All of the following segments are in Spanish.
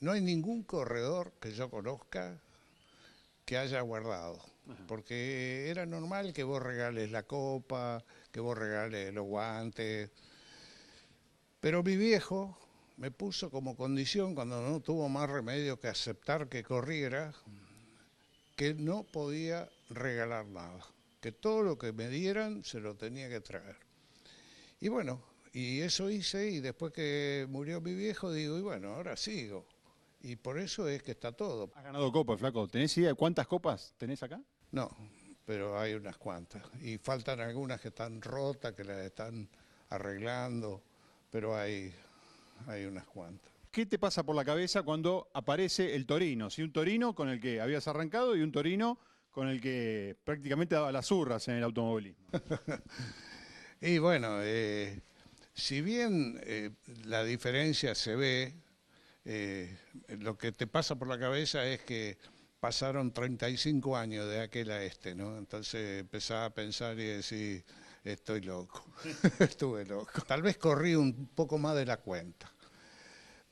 No hay ningún corredor que yo conozca que haya guardado, porque era normal que vos regales la copa, que vos regales los guantes, pero mi viejo me puso como condición, cuando no tuvo más remedio que aceptar que corriera, que no podía regalar nada, que todo lo que me dieran se lo tenía que traer. Y bueno, y eso hice y después que murió mi viejo digo, y bueno, ahora sigo. Y por eso es que está todo. ha ganado copas, Flaco. ¿Tenés idea de cuántas copas tenés acá? No, pero hay unas cuantas. Y faltan algunas que están rotas, que las están arreglando, pero hay, hay unas cuantas. ¿Qué te pasa por la cabeza cuando aparece el Torino? Si un Torino con el que habías arrancado y un Torino con el que prácticamente daba las zurras en el automovilismo. y bueno, eh, si bien eh, la diferencia se ve, eh, lo que te pasa por la cabeza es que pasaron 35 años de aquel a este, ¿no? Entonces empezaba a pensar y decir, estoy loco, estuve loco. Tal vez corrí un poco más de la cuenta.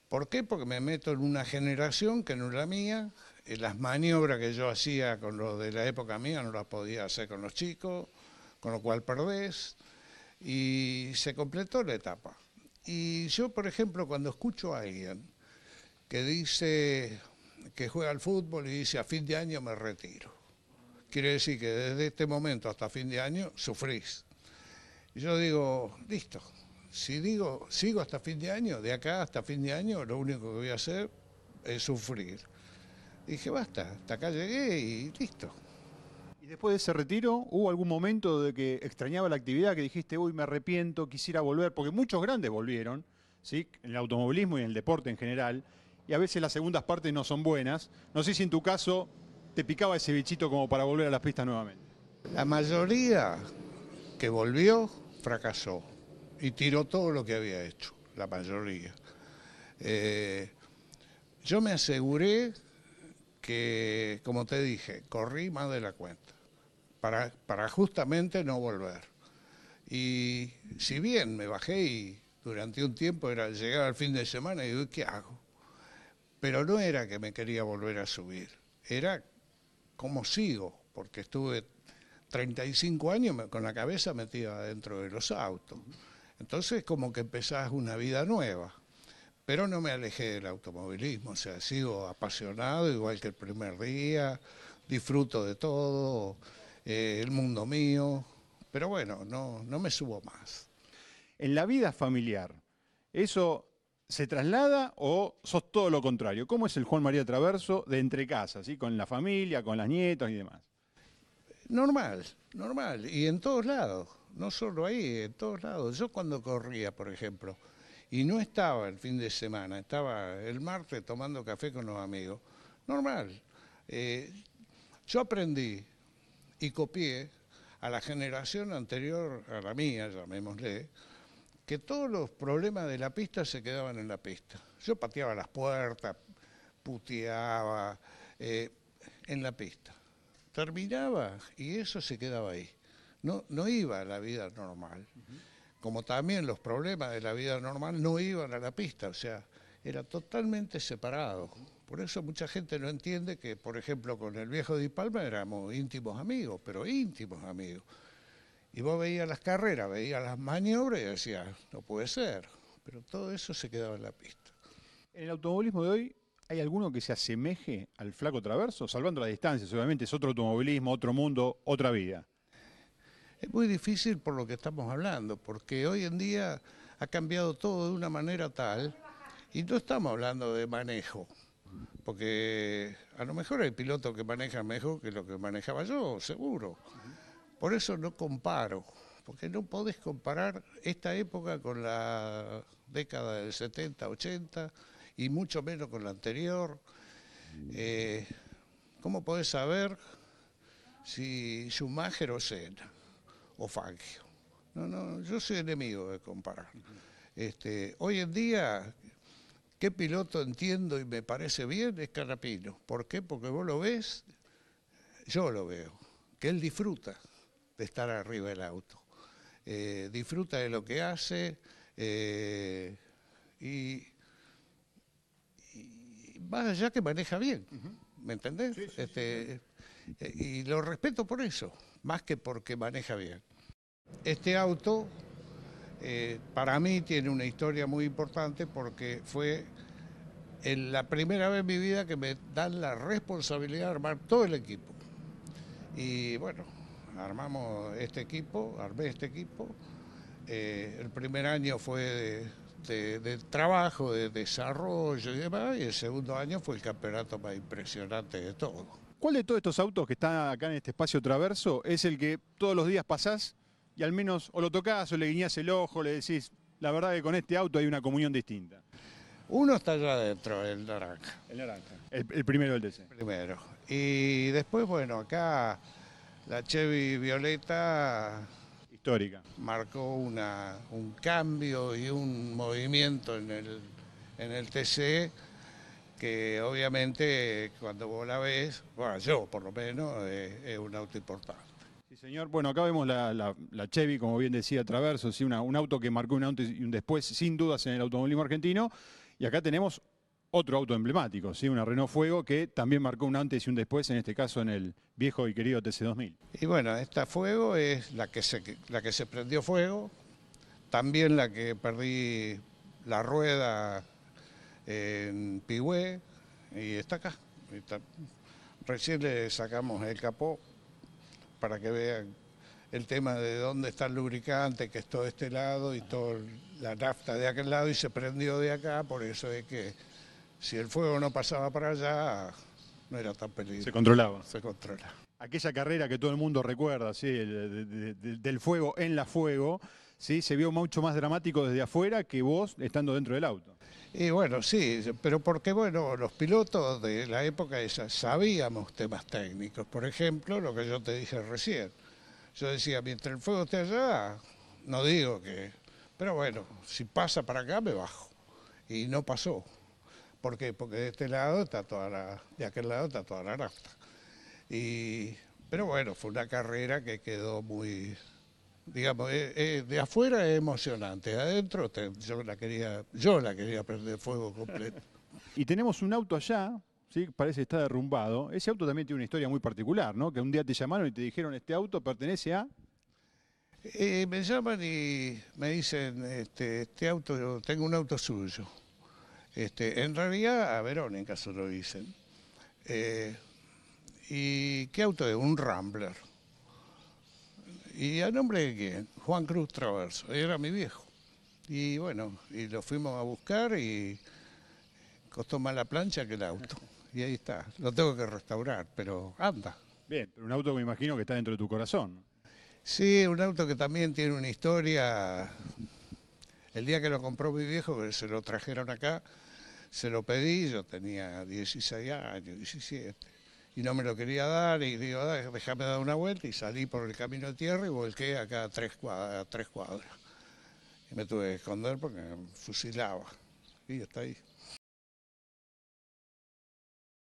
¿Por qué? Porque me meto en una generación que no es la mía, eh, las maniobras que yo hacía con los de la época mía no las podía hacer con los chicos, con lo cual perdés, y se completó la etapa. Y yo, por ejemplo, cuando escucho a alguien que dice que juega al fútbol y dice a fin de año me retiro. Quiere decir que desde este momento hasta fin de año sufrís. yo digo, listo, si digo sigo hasta fin de año, de acá hasta fin de año, lo único que voy a hacer es sufrir. dije, basta, hasta acá llegué y listo. ¿Y después de ese retiro hubo algún momento de que extrañaba la actividad, que dijiste, uy, me arrepiento, quisiera volver? Porque muchos grandes volvieron, ¿sí? En el automovilismo y en el deporte en general y a veces las segundas partes no son buenas. No sé si en tu caso te picaba ese bichito como para volver a las pistas nuevamente. La mayoría que volvió fracasó y tiró todo lo que había hecho, la mayoría. Eh, yo me aseguré que, como te dije, corrí más de la cuenta para, para justamente no volver. Y si bien me bajé y durante un tiempo era llegar al fin de semana y digo, ¿qué hago? Pero no era que me quería volver a subir, era cómo sigo, porque estuve 35 años con la cabeza metida dentro de los autos. Entonces como que empezás una vida nueva. Pero no me alejé del automovilismo, o sea, sigo apasionado igual que el primer día, disfruto de todo, eh, el mundo mío, pero bueno, no, no me subo más. En la vida familiar, eso se traslada o sos todo lo contrario? ¿Cómo es el Juan María Traverso de entre casas, con la familia, con las nietas y demás? Normal, normal, y en todos lados, no solo ahí, en todos lados. Yo cuando corría, por ejemplo, y no estaba el fin de semana, estaba el martes tomando café con los amigos, normal. Eh, yo aprendí y copié a la generación anterior a la mía, llamémosle, que todos los problemas de la pista se quedaban en la pista. Yo pateaba las puertas, puteaba eh, en la pista. Terminaba y eso se quedaba ahí. No, no iba a la vida normal. Como también los problemas de la vida normal no iban a la pista, o sea, era totalmente separado. Por eso mucha gente no entiende que, por ejemplo, con el viejo Di Palma éramos íntimos amigos, pero íntimos amigos. Y vos veías las carreras, veías las maniobras y decías, no puede ser. Pero todo eso se quedaba en la pista. En el automovilismo de hoy, ¿hay alguno que se asemeje al flaco traverso? Salvando la distancia, obviamente es otro automovilismo, otro mundo, otra vida. Es muy difícil por lo que estamos hablando, porque hoy en día ha cambiado todo de una manera tal, y no estamos hablando de manejo, porque a lo mejor hay piloto que manejan mejor que lo que manejaba yo, seguro. Por eso no comparo, porque no podés comparar esta época con la década del 70, 80 y mucho menos con la anterior. Eh, ¿Cómo podés saber si Schumacher o Senna o Fangio? No, no, yo soy enemigo de comparar. Este, hoy en día, ¿qué piloto entiendo y me parece bien? Es Carapino. ¿Por qué? Porque vos lo ves, yo lo veo, que él disfruta de estar arriba del auto. Eh, disfruta de lo que hace eh, y, más allá que maneja bien, ¿me entendés? Este, eh, y lo respeto por eso, más que porque maneja bien. Este auto para mí tiene una historia muy importante porque fue la primera vez en mi vida que me dan la responsabilidad de armar todo el equipo. Y bueno, armamos este equipo, armé este equipo. Eh, el primer año fue de, trabajo, de desarrollo y demás, y el segundo año fue el campeonato más impresionante de todo. ¿Cuál de todos estos autos que están acá en este espacio traverso es el que todos los días pasás y al menos o lo tocas o le guiñas el ojo, le decís, la verdad que con este auto hay una comunión distinta? Uno está allá adentro, el naranja. El naranja. El, primero, el DC. El primero. Y después, bueno, acá la Chevy Violeta histórica marcó una, un cambio y un movimiento en el, en el TC que obviamente cuando vos la ves, bueno, yo por lo menos, eh, es, un auto importante. Sí, señor. Bueno, acá vemos la, Chevy, como bien decía Traverso, sí, una, un auto que marcó un antes y un después, sin dudas, en el automovilismo argentino. Y acá tenemos otro auto emblemático, ¿sí? una Renault Fuego que también marcó un antes y un después, en este caso en el viejo y querido TC2000. Y bueno, esta Fuego es la que se, la que se prendió fuego, también la que perdí la rueda en Pigüé y está acá. Recién le sacamos el capó para que vean el tema de dónde está el lubricante, que es todo este lado y toda la nafta de aquel lado y se prendió de acá, por eso es que si el fuego no pasaba para allá, no era tan peligroso. Se controlaba. Se controla. Aquella carrera que todo el mundo recuerda, ¿sí? del fuego en la fuego, ¿sí? se vio mucho más dramático desde afuera que vos estando dentro del auto. Y bueno, sí, pero porque bueno, los pilotos de la época esa sabíamos temas técnicos. Por ejemplo, lo que yo te dije recién. Yo decía, mientras el fuego esté allá, no digo que... Pero bueno, si pasa para acá, me bajo. Y no pasó. ¿Por qué? Porque de este lado está toda la, de aquel lado está toda la nafta. Y, pero bueno, fue una carrera que quedó muy, digamos, eh, eh, de afuera es emocionante, adentro yo la quería, yo la quería prender fuego completo. Y tenemos un auto allá, ¿sí? parece que está derrumbado. Ese auto también tiene una historia muy particular, ¿no? Que un día te llamaron y te dijeron, este auto pertenece a... Eh, me llaman y me dicen, este, este auto, tengo un auto suyo. Este, en realidad a Verónica se lo dicen. Eh, ¿Y qué auto es? Un Rambler. ¿Y a nombre de quién? Juan Cruz Traverso, era mi viejo. Y bueno, y lo fuimos a buscar y costó más la plancha que el auto. Y ahí está, lo tengo que restaurar, pero anda. Bien, pero un auto que me imagino que está dentro de tu corazón. Sí, un auto que también tiene una historia el día que lo compró mi viejo, que se lo trajeron acá, se lo pedí, yo tenía 16 años, 17, y no me lo quería dar, y digo, déjame dar una vuelta, y salí por el camino de tierra y volqué acá a tres, tres cuadras. Y me tuve que esconder porque fusilaba. Y está ahí.